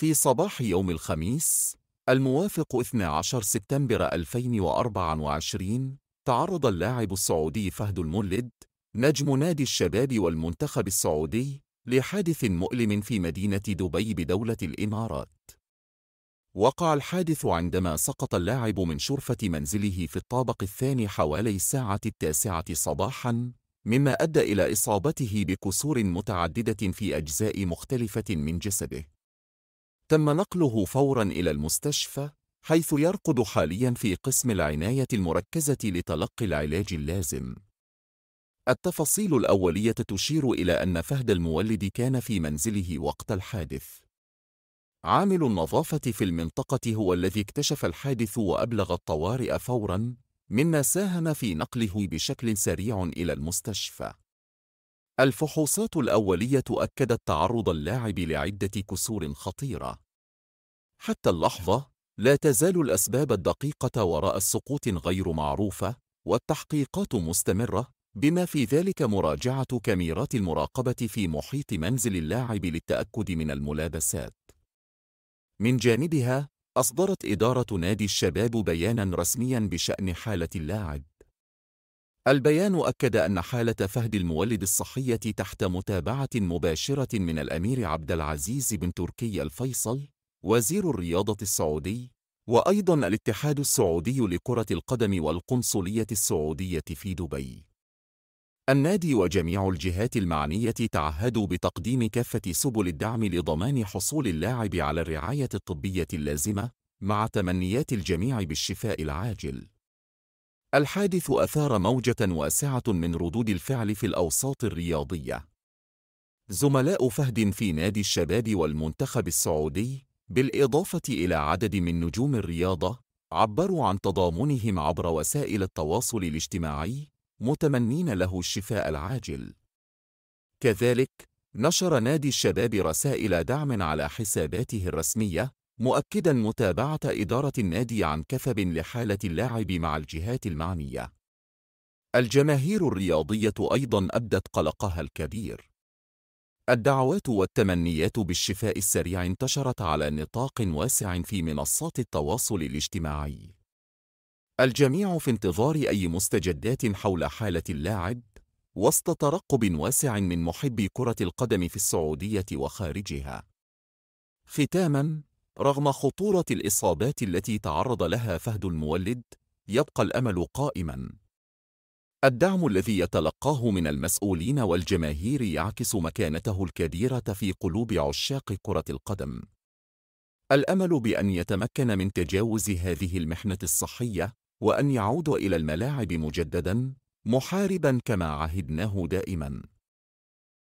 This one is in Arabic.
في صباح يوم الخميس الموافق 12 سبتمبر 2024 تعرض اللاعب السعودي فهد المولد نجم نادي الشباب والمنتخب السعودي لحادث مؤلم في مدينة دبي بدولة الإمارات وقع الحادث عندما سقط اللاعب من شرفة منزله في الطابق الثاني حوالي الساعة التاسعة صباحاً مما أدى إلى إصابته بكسور متعددة في أجزاء مختلفة من جسده تم نقله فوراً إلى المستشفى حيث يرقد حالياً في قسم العناية المركزة لتلقي العلاج اللازم. التفاصيل الأولية تشير إلى أن فهد المولد كان في منزله وقت الحادث. عامل النظافة في المنطقة هو الذي اكتشف الحادث وأبلغ الطوارئ فوراً، مما ساهم في نقله بشكل سريع إلى المستشفى. الفحوصات الأولية أكدت تعرض اللاعب لعدة كسور خطيرة، حتى اللحظة لا تزال الأسباب الدقيقة وراء السقوط غير معروفة والتحقيقات مستمرة بما في ذلك مراجعة كاميرات المراقبة في محيط منزل اللاعب للتأكد من الملابسات. من جانبها، أصدرت إدارة نادي الشباب بيانًا رسميًا بشأن حالة اللاعب. البيان أكد أن حالة فهد المولد الصحية تحت متابعة مباشرة من الأمير عبد العزيز بن تركي الفيصل وزير الرياضة السعودي وأيضا الاتحاد السعودي لكرة القدم والقنصلية السعودية في دبي النادي وجميع الجهات المعنية تعهدوا بتقديم كافة سبل الدعم لضمان حصول اللاعب على الرعاية الطبية اللازمة مع تمنيات الجميع بالشفاء العاجل الحادث أثار موجة واسعة من ردود الفعل في الأوساط الرياضية زملاء فهد في نادي الشباب والمنتخب السعودي بالإضافة إلى عدد من نجوم الرياضة عبروا عن تضامنهم عبر وسائل التواصل الاجتماعي متمنين له الشفاء العاجل كذلك نشر نادي الشباب رسائل دعم على حساباته الرسمية مؤكدا متابعة إدارة النادي عن كثب لحالة اللاعب مع الجهات المعنية الجماهير الرياضية أيضا أبدت قلقها الكبير الدعوات والتمنيات بالشفاء السريع انتشرت على نطاق واسع في منصات التواصل الاجتماعي. الجميع في انتظار أي مستجدات حول حالة اللاعب، وسط ترقب واسع من محبي كرة القدم في السعودية وخارجها. ختاماً، رغم خطورة الإصابات التي تعرض لها فهد المولد، يبقى الأمل قائماً. الدعم الذي يتلقاه من المسؤولين والجماهير يعكس مكانته الكبيرة في قلوب عشاق كرة القدم. الأمل بأن يتمكن من تجاوز هذه المحنة الصحية وأن يعود إلى الملاعب مجدداً محارباً كما عهدناه دائماً.